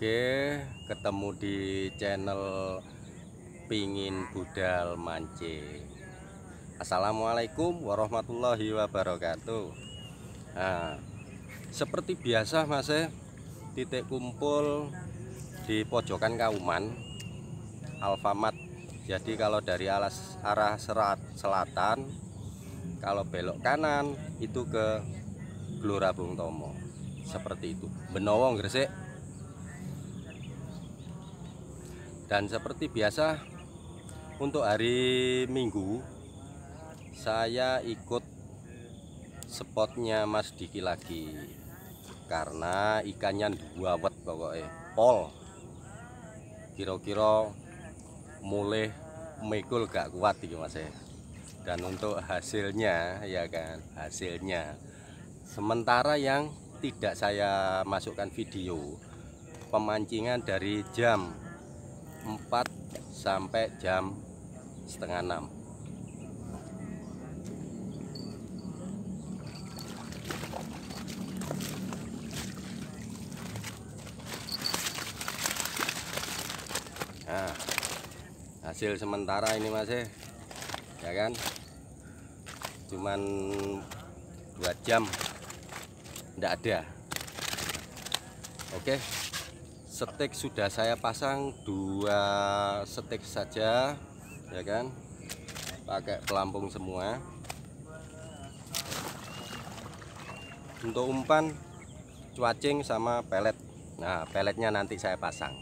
Oke, ketemu di channel Pingin Budal Mancing. Assalamualaikum warahmatullahi wabarakatuh. Nah, seperti biasa masih eh, titik kumpul di pojokan Kauman Alfamat. Jadi kalau dari alas arah serat selatan kalau belok kanan itu ke Gelora Bung Tomo. Seperti itu. Benowo Gresik. dan seperti biasa untuk hari minggu saya ikut spotnya Mas Diki lagi karena ikannya dua wet pokoknya pol kira-kira mulai mikul gak kuat gitu mas ya dan untuk hasilnya ya kan hasilnya sementara yang tidak saya masukkan video pemancingan dari jam 4 sampai jam setengah 6 Nah, hasil sementara ini masih eh. ya kan cuman dua jam tidak ada oke okay. Setek sudah saya pasang dua setek saja ya kan pakai pelampung semua untuk umpan cuacing sama pelet nah peletnya nanti saya pasang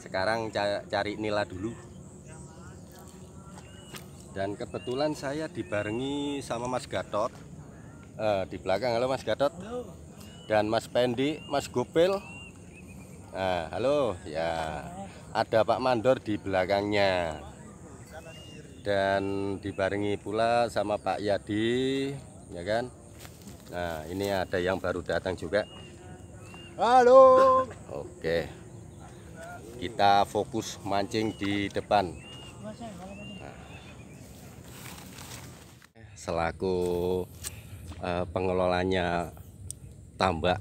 sekarang cari nila dulu dan kebetulan saya dibarengi sama Mas Gatot eh, di belakang halo Mas Gatot dan Mas Pendi, Mas Gopil. Nah, halo ya. Ada Pak Mandor di belakangnya. Dan dibarengi pula sama Pak Yadi, ya kan? Nah, ini ada yang baru datang juga. Halo. Oke. Kita fokus mancing di depan. Nah. Selaku uh, pengelolanya tambak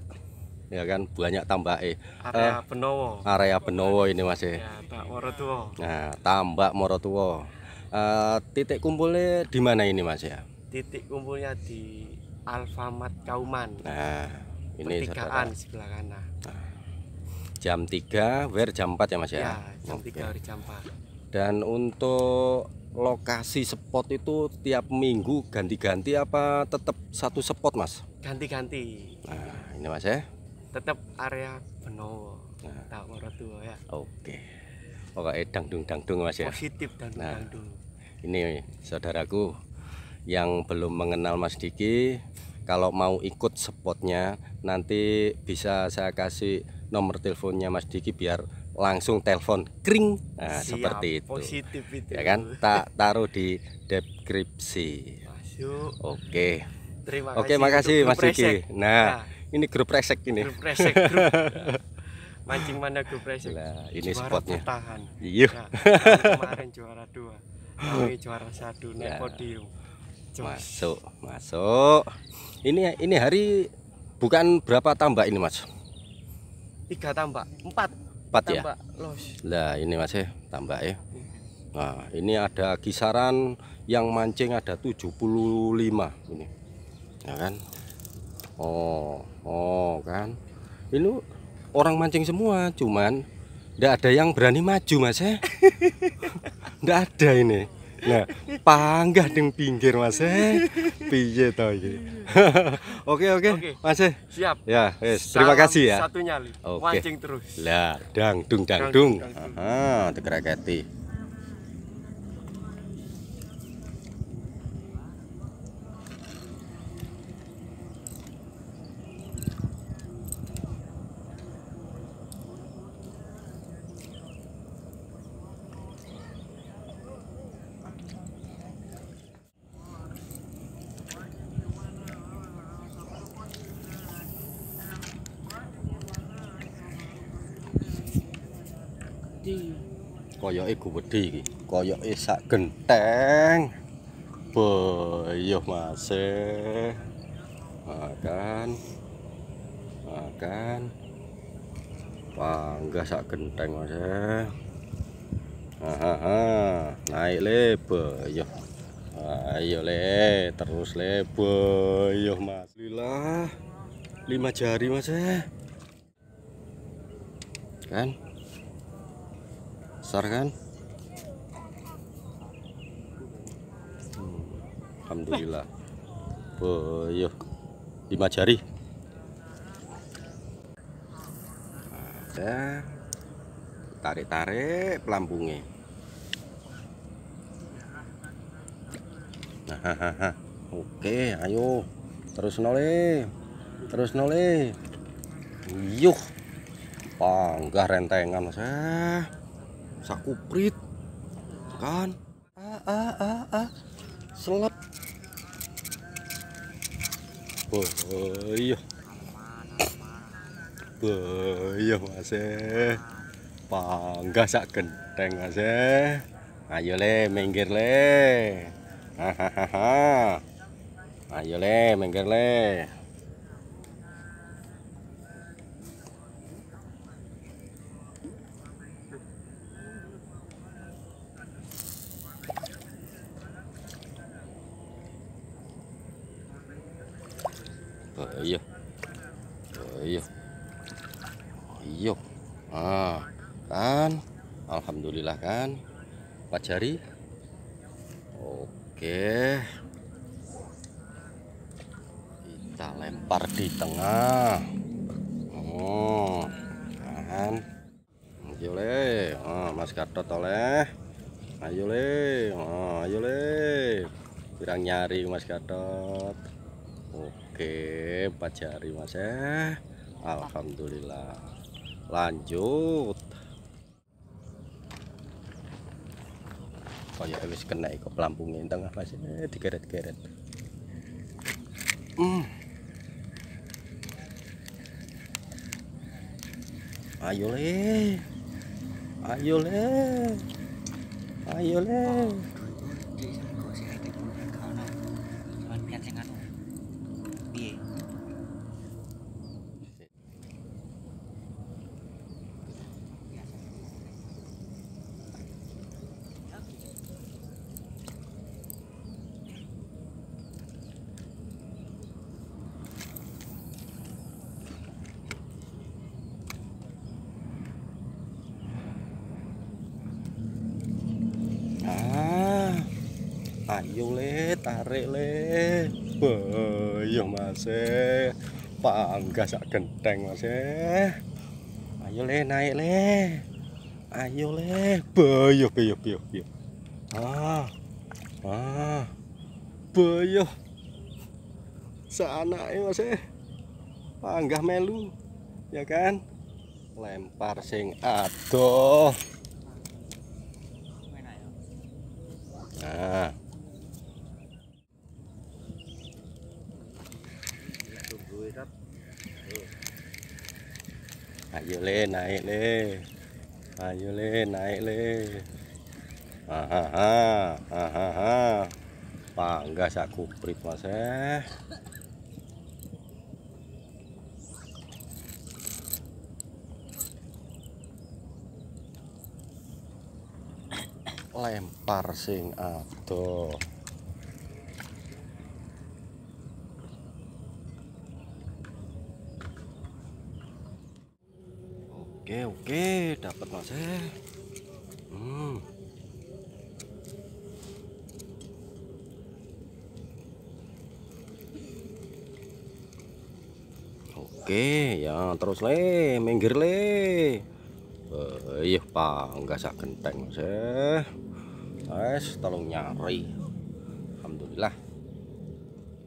ya kan banyak tambak eh area eh, Benowo area Benowo ini masih. ya iya, nah tambak Morotuwo uh, titik kumpulnya di mana ini mas ya titik kumpulnya di Alfamat Kauman nah ini pertigaan sebelah kanan nah, jam tiga, wer jam 4 ya mas ya, ya jam okay. hari jam 4 dan untuk lokasi spot itu tiap minggu ganti-ganti apa tetap satu spot mas? Ganti-ganti. Nah ini mas ya. Tetap area Benowo. Nah. Tak tua ya. Oke. Oke dangdung dangdung mas ya. Positif dangdung dangdung. Nah, ini saudaraku yang belum mengenal Mas Diki, kalau mau ikut spotnya nanti bisa saya kasih nomor teleponnya Mas Diki biar langsung telepon kring nah, Siap, seperti itu positif itu ya kan tak taruh di deskripsi Masuk. oke terima oke, kasih oke makasih mas Diki nah, nah ini grup resek ini grup resek grup mancing mana grup resek nah, ini juara spotnya Tahan. iya nah, kemarin juara dua kami juara satu naik nah, podium Cus. masuk masuk ini ini hari bukan berapa tambah ini mas tiga tambah empat 4 ya ini masih eh, tambah eh. ya nah ini ada kisaran yang mancing ada 75 ini ya kan oh oh kan ini orang mancing semua cuman ndak ada yang berani maju mas ya ndak ada ini nah panggah di pinggir Mas. Eh? Piye to iki? Iya. Oke oke Mas. Eh? Siap. Ya, Terima kasih ya. Satu nyali. Okay. Wancing terus. Lah, dang dung dang dung. Ah degreketi. wedi. Koyoke gu wedi iki. Koyoke sak genteng. Boyoh masih. Makan. Makan. Panggang sak genteng Mas. Hahaha, naik le boyoh. Ayo le, terus le boyoh Mas. Alhamdulillah. 5 jari Mas. Kan? Eh? besar kan hmm, Alhamdulillah boyo lima jari ada tarik-tarik pelampungnya Hahaha. Oke, ayo. Terus nole. Terus nole. Yuk, Panggah rentengan, saya sakuprit kan ah ah ah ah selap oh, oh iya oh iya mas eh. panggah sak genteng mas eh. ayo le minggir le hahaha ayo le minggir le Ayo. Ayo. Ayo. Ah, kan. Alhamdulillah kan. Empat jari. Oke. Kita lempar di tengah. Oh, kan. Ayo le. Oh, Mas Gatot oleh. Ayo le. Oh, ayo le. Kurang nyari Mas Gatot. Oke, empat jari mas ya. Alhamdulillah. Lanjut. Oh ya wis kena pelampung pelampungnya tengah mas ya, digeret-geret. Hmm. Ayo le. Ayo le. Ayo le. Ayo le, tarik le. Bayo Mas. E. Pangga sak genteng Mas. E. Ayo le, naik le. Ayo le, bayo bayo bayo. bayo. Ah. Ah. Bayo. Seanake Mas. E. Panggah melu. Ya kan? Lempar sing adoh. naik le naik le ayo le naik le ha ha panggas aku prit mas eh lempar sing aduh Oke, dapat Mas. Eh. Hmm. Oke, ya terus le, minggir le. Eh, iya, nggak sak genteng Mas. Guys, eh. tolong nyari. Alhamdulillah.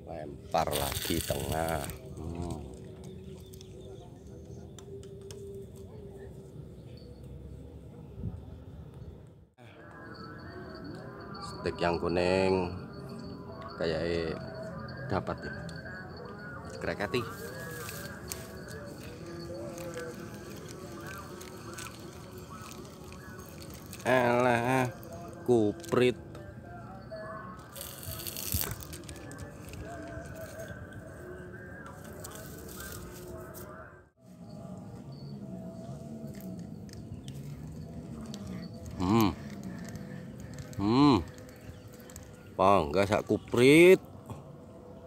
Lempar lagi tengah. petik yang kuning kayak dapat ya krekati elah kuprit mangga sak kuprit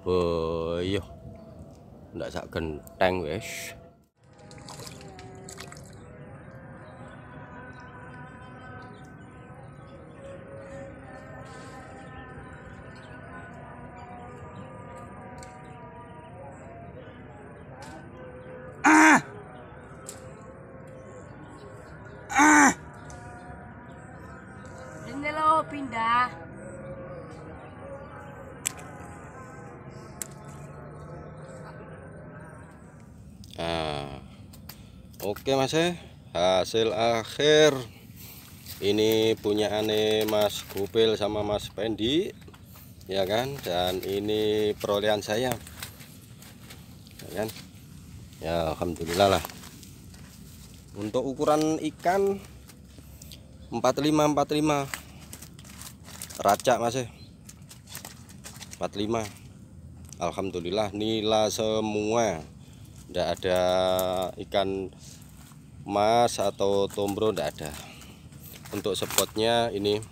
boyo ndak sak genteng wes Oke Mas ya, hasil akhir ini punya aneh Mas Gupil sama Mas Pendi ya kan dan ini perolehan saya ya kan ya Alhamdulillah lah untuk ukuran ikan 4545 lima racak Mas ya e. 45 Alhamdulillah nila semua tidak ada ikan mas atau tombro tidak ada untuk spotnya ini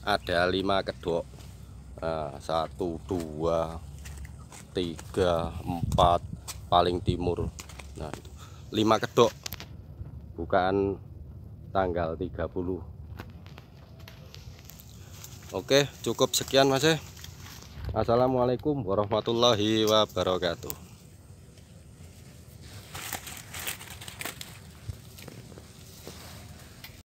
ada lima kedok nah, satu dua tiga empat paling timur nah itu lima kedok bukan tanggal 30 Oke cukup sekian mas e. Assalamualaikum warahmatullahi wabarakatuh